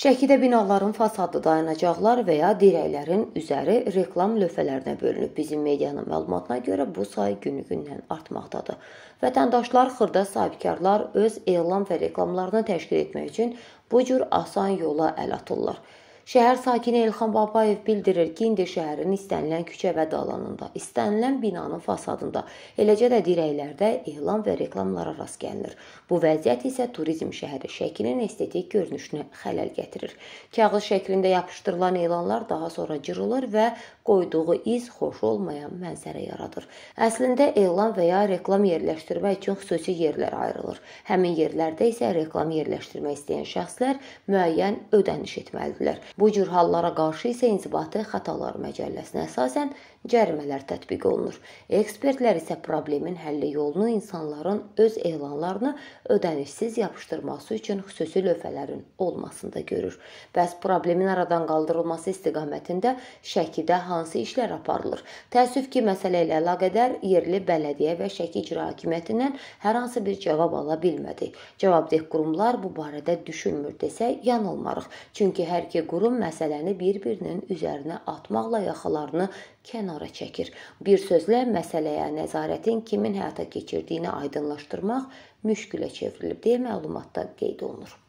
Şəkidə binaların fasadı dayanacaqlar və ya dirəklərin üzəri reklam lövhələrinə bölünüb. Bizim medianın məlumatına görə bu sayı günü-gündən artmaqdadır. Vətəndaşlar xırda sahibkarlar öz elan və reklamlarını təşkil etmək üçün bu cür asan yola əl atırlar. Şəhər sakini Elxan Babayev bildirir ki, indi şəhərin istənilən küçə və dalanında, istənilən binanın fasadında, eləcə də dirəklərdə elan və reklamlara rast gəlinir. Bu vəziyyət isə turizm şəhəri şəklinin estetik görünüşünə xələl gətirir. Kağız şəklində yapışdırılan elanlar daha sonra cırılır və qoyduğu iz xoş olmayan mənzərə yaradır. Əslində elan və ya reklam yerləşdirmək üçün xüsusi yerlər ayrılır. Həmin yerlərdə isə reklam yerləşdirmək istəyən şəxslər müəyyən ödəniş etməlidirlər. Bu cür hallara qarşı isə inzibati xətalar məcəlləsinə əsasən cərimələr tətbiq olunur. Ekspertlər isə problemin həlli yolunu insanların öz elanlarını ödənişsiz yapışdırması üçün xüsusi lövhələrin olmasında görür. Bəs problemin aradan qaldırılması istiqamətində Şəkidə hansı işlər aparılır? Təəssüf ki, məsələ ilə əlaqədar yerli bələdiyyə və Şəki icra hakimiyyətindən hər hansı bir cavab ala bilmədi. Cavabdeh qurumlar bu barədə düşünmür desə yanılmarıq. Çünki hər iki qurum olduğum məsələni bir-birinin üzərinə atmaqla yaxalarını kənara çəkir. Bir sözlə məsələyə nəzarətin kimin həyata keçirdiyini aydınlaşdırmaq müşkülə çevrilib deyə məlumatda qeyd olunur.